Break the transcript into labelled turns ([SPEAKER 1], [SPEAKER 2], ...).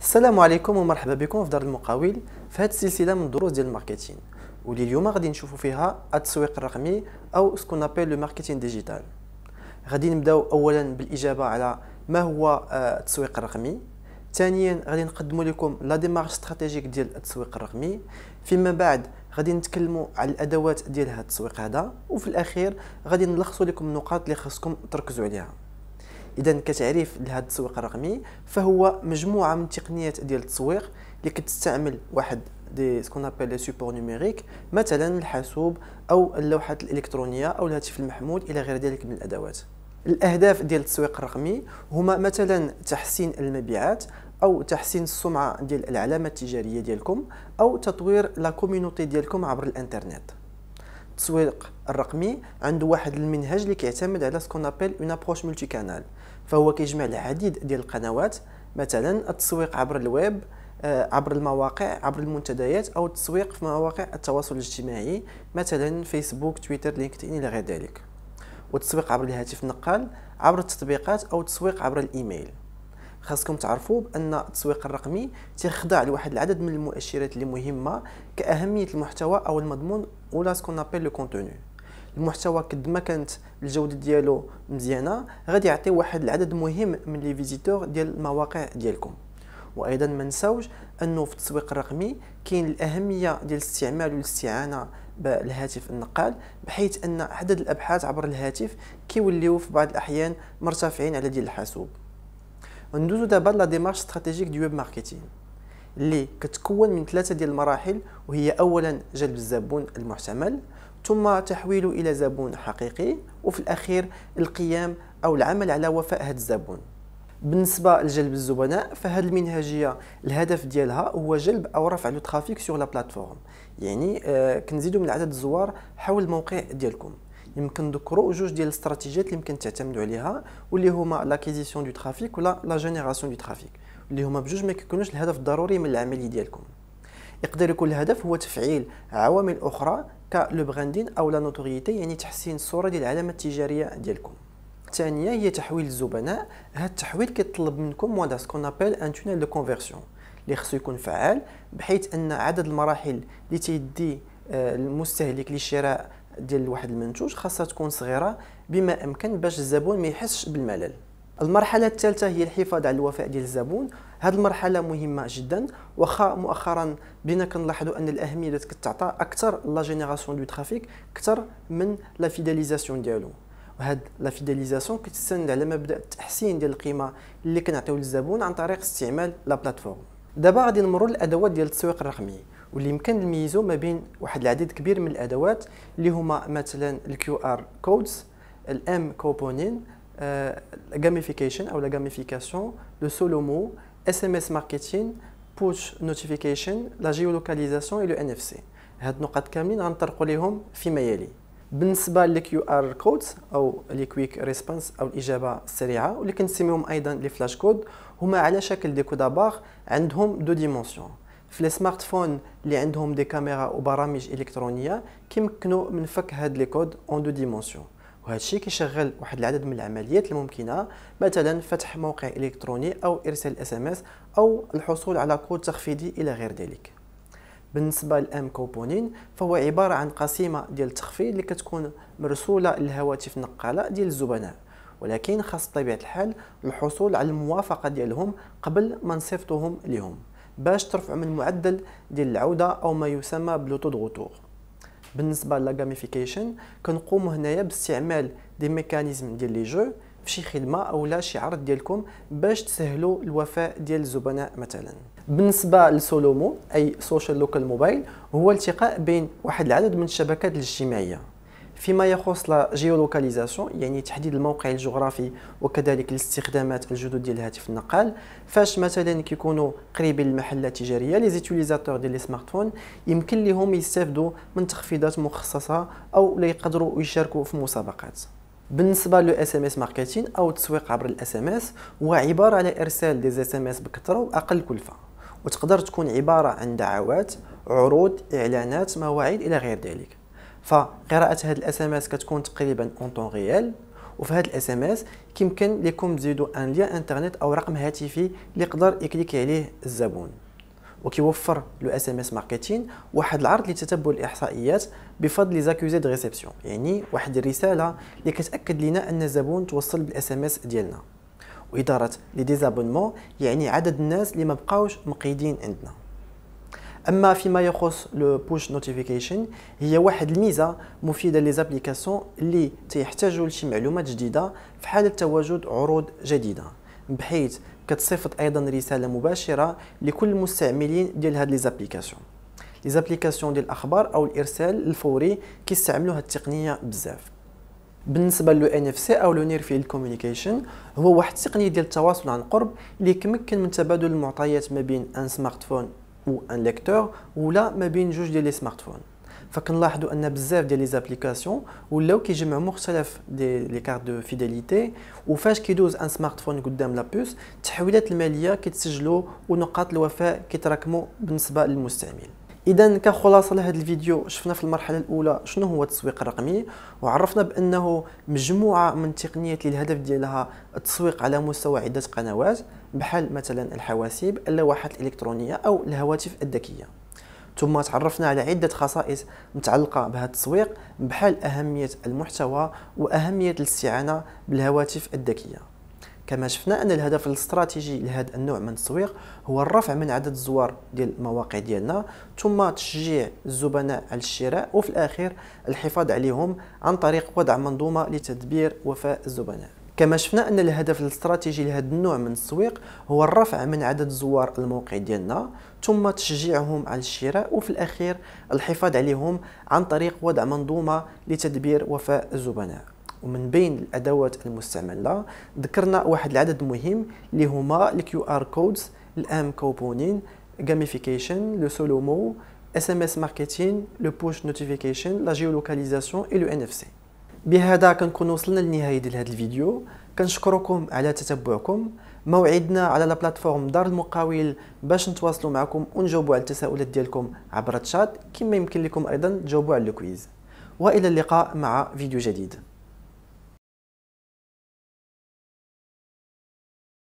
[SPEAKER 1] السلام عليكم ومرحبا بكم في دار المقاول في هذه السلسله من دروس ديال الماركتين واللي اليوم غادي نشوفوا فيها التسويق الرقمي او سكون ابل لو ماركتين ديجيتال غادي نبداو اولا بالاجابه على ما هو آه، التسويق الرقمي ثانيا غادي نقدموا لكم لا ديمارش استراتيجيك ديال التسويق الرقمي فيما بعد غادي نتكلموا على الادوات ديال هذا التسويق هذا وفي الاخير غادي نلخصوا لكم النقاط اللي خاصكم تركزوا عليها اذا كتعريف لهذا التسويق الرقمي فهو مجموعه من التقنيات ديال التسويق اللي كتستعمل واحد دي سكون ابل لي سوبور نيميريك مثلا الحاسوب او اللوحات الالكترونيه او الهاتف المحمول الى غير ذلك من الادوات الاهداف ديال التسويق الرقمي هما مثلا تحسين المبيعات او تحسين السمعه ديال العلامه التجاريه ديالكم او تطوير لا كوميونيتي ديالكم عبر الانترنت التسويق الرقمي عنده واحد المنهج اللي كيعتمد على سكون ابل اون ابروش ملتي كانال فهو كيجمع العديد ديال القنوات مثلا التسويق عبر الويب آه، عبر المواقع عبر المنتديات او التسويق في مواقع التواصل الاجتماعي مثلا فيسبوك تويتر لينكدين الى غير ذلك والتسويق عبر الهاتف النقال عبر التطبيقات او التسويق عبر الايميل خاصكم تعرفوا بان التسويق الرقمي تيخضع لواحد العدد من المؤشرات اللي مهمه كاهميه المحتوى او المضمون ولا سكون ابل لو كونتوني المحتوى قد ما كانت الجوده ديالو مزيانه غادي يعطي واحد العدد مهم من لي فيزيتور ديال المواقع ديالكم وايضا ما نساوش انه في التسويق الرقمي كاين الاهميه ديال استعمال والاستعانه بالهاتف النقال بحيث ان عدد الابحاث عبر الهاتف كيوليو في بعض الاحيان مرتفعين على ديال الحاسوب ندوزو دابا لا ديمارش استراتيجيك دي ويب ماركتينغ اللي كتكون من ثلاثه ديال المراحل وهي اولا جلب الزبون المحتمل ثم تحويله الى زبون حقيقي وفي الاخير القيام او العمل على وفاء هذا الزبون بالنسبه لجلب الزبناء فهاد المنهجيه الهدف ديالها هو جلب او رفع لو ترافيك سور لا بلاتفورم يعني آه، كنزيدو كنزيدوا من عدد الزوار حول الموقع ديالكم يمكن نذكروا جوج ديال الاستراتيجيات اللي يمكن تعتمدوا عليها واللي هما لاكيزيسيون دو ترافيك ولا لا جينيراسيون دو ترافيك اللي هما بجوج ما كيكونوش الهدف الضروري من العمليه ديالكم يقدر يكون الهدف هو تفعيل عوامل اخرى كلو براندين او لا نوتوريتي يعني تحسين الصوره ديال العلامه التجاريه ديالكم الثانيه هي تحويل الزبناء هذا التحويل كيطلب منكم مودا سكون ابل ان تونيل دو كونفيرسيون اللي خصو يكون فعال بحيث ان عدد المراحل اللي تيدي آه، المستهلك لشراء ديال واحد المنتوج خاصها تكون صغيره بما امكن باش الزبون ما يحسش بالملل المرحله الثالثه هي الحفاظ على الوفاء ديال الزبون هذه المرحله مهمه جدا واخا مؤخرا بينا كنلاحظوا ان الاهميه اللي كتعطى اكثر لا جينيراسيون دو ترافيك اكثر من لا فيداليزاسيون ديالو وهاد لا فيداليزاسيون كتستند على مبدا التحسين ديال القيمه اللي كنعطيو للزبون عن طريق استعمال لا بلاتفورم دابا غادي نمروا للادوات ديال التسويق الرقمي واللي يمكن نميزو ما بين واحد العديد كبير من الادوات اللي هما مثلا الكيو ار كودز الام كوبونين الجاميفيكيشن آه، او لا جاميفيكاسيون لو سولومو اس ام اس ماركتين بوش نوتيفيكيشن لا جيولوكاليزاسيون اي لو ان اف سي هاد النقط كاملين غنطرقوا ليهم فيما يلي بالنسبه للكيو ار كودز او الكويك ريسبونس او الاجابه السريعه واللي كنسميهم ايضا لي فلاش كود هما على شكل دي كودا عندهم دو ديمونسيون في لي سمارت فون اللي عندهم دي كاميرا وبرامج الكترونيه كيمكنوا من فك هاد لي كود اون دو ديمونسيون وهذا الشيء كيشغل واحد العدد من العمليات الممكنه مثلا فتح موقع الكتروني او ارسال اس ام اس او الحصول على كود تخفيضي الى غير ذلك بالنسبه للام كوبونين فهو عباره عن قسيمه ديال التخفيض اللي كتكون مرسوله للهواتف النقاله ديال الزبناء ولكن خاص بطبيعه الحال الحصول على الموافقه ديالهم قبل ما نصيفطوهم لهم باش ترفع من معدل ديال العوده او ما يسمى بلوتو دغوتور بالنسبه جاميفيكيشن كنقوموا هنايا باستعمال دي ميكانيزم ديال لي جو في شي خدمه او لا شي عرض ديالكم باش تسهلوا الوفاء ديال الزبناء مثلا بالنسبه لسولومو اي سوشيال لوكال موبايل هو التقاء بين واحد العدد من الشبكات الاجتماعيه فيما يخص لا جيولوكاليزاسيون يعني تحديد الموقع الجغرافي وكذلك الاستخدامات الجدد ديال الهاتف النقال فاش مثلا كيكونوا قريبين للمحلات التجاريه لي زيتيليزاتور ديال لي سمارتفون يمكن لهم يستافدوا من تخفيضات مخصصه او لا يقدروا يشاركوا في مسابقات بالنسبه لو اس ام اس ماركتين او التسويق عبر الاس ام اس هو عباره على ارسال دي اس ام اس بكثره واقل كلفه وتقدر تكون عباره عن دعوات عروض اعلانات مواعيد الى غير ذلك فقراءه هذه الاس ام اس كتكون تقريبا اون طون ريال وفي هذه الاس ام اس كيمكن لكم تزيدوا ان لي انترنت او رقم هاتفي اللي يقدر يكليكي عليه الزبون وكيوفر لو اس ام اس ماركتين واحد العرض لتتبع الاحصائيات بفضل زاكوزي دو ريسبسيون يعني واحد الرساله اللي كتاكد لنا ان الزبون توصل بالاس ام اس ديالنا واداره لي ديزابونمون يعني عدد الناس اللي ما بقاوش مقيدين عندنا اما فيما يخص لو بوش نوتيفيكيشن هي واحد الميزه مفيده لي اللي تيحتاجوا لشي معلومات جديده في حال تواجد عروض جديده بحيث كتصيفط ايضا رساله مباشره لكل المستعملين ديال هاد لي زابليكاسيون لي زابليكاسيون ديال الاخبار او الارسال الفوري كيستعملوا هاد التقنيه بزاف بالنسبه لو ان اف سي او لو نير فيل كوميونيكيشن هو واحد التقنيه ديال التواصل عن قرب اللي كيمكن من تبادل المعطيات ما بين ان سمارتفون و ان ليكتور ولا ما بين جوج ديال لي سمارتفون فكنلاحظوا ان بزاف ديال لي زابليكاسيون ولاو كيجمعوا مختلف دي لي كارت دو فيداليتي وفاش كيدوز ان سمارت فون قدام لابوس التحويلات الماليه كيتسجلوا ونقاط الوفاء كيتراكموا بالنسبه للمستعمل اذا كخلاصه لهذا الفيديو شفنا في المرحله الاولى شنو هو التسويق الرقمي وعرفنا بانه مجموعه من التقنيات اللي الهدف ديالها التسويق على مستوى عده قنوات بحال مثلا الحواسيب اللوحات الالكترونيه او الهواتف الذكيه ثم تعرفنا على عدة خصائص متعلقة بهذا التسويق بحال أهمية المحتوى وأهمية الاستعانة بالهواتف الذكية كما شفنا أن الهدف الاستراتيجي لهذا النوع من التسويق هو الرفع من عدد الزوار ديال المواقع ديالنا ثم تشجيع الزبناء على الشراء وفي الأخير الحفاظ عليهم عن طريق وضع منظومة لتدبير وفاء الزبناء كما شفنا ان الهدف الاستراتيجي لهذا النوع من التسويق هو الرفع من عدد زوار الموقع ديالنا ثم تشجيعهم على الشراء وفي الاخير الحفاظ عليهم عن طريق وضع منظومه لتدبير وفاء الزبناء ومن بين الادوات المستعمله ذكرنا واحد العدد مهم اللي هما الكيو ار كودز الام كوبونين اس ام اس ماركتين لو بوش نوتيفيكيشن لا جيولوكاليزاسيون la لو ان اف سي بهذا كنكون وصلنا لنهاية ديال هذا الفيديو كنشكركم على تتبعكم موعدنا على لا بلاتفورم دار المقاول باش نتواصلوا معكم ونجاوبوا على التساؤلات ديالكم عبر الشات كما يمكن لكم ايضا تجاوبوا على الكويز والى اللقاء مع فيديو جديد